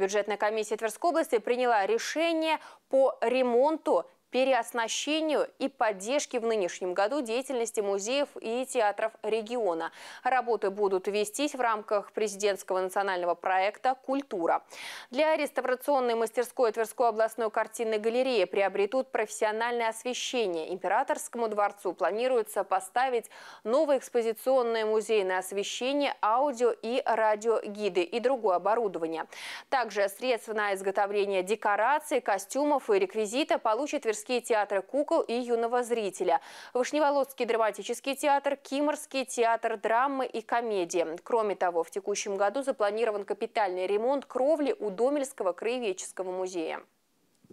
Бюджетная комиссия Тверской области приняла решение по ремонту переоснащению и поддержке в нынешнем году деятельности музеев и театров региона. Работы будут вестись в рамках президентского национального проекта «Культура». Для реставрационной мастерской Тверской областной картинной галереи приобретут профессиональное освещение. Императорскому дворцу планируется поставить новое экспозиционное музейное освещение, аудио и радиогиды и другое оборудование. Также средства на изготовление декораций, костюмов и реквизита получит Тверская мастерские театра кукол и юного зрителя, Вышневолодский драматический театр, Киморский театр драмы и комедии. Кроме того, в текущем году запланирован капитальный ремонт кровли у Домельского краеведческого музея.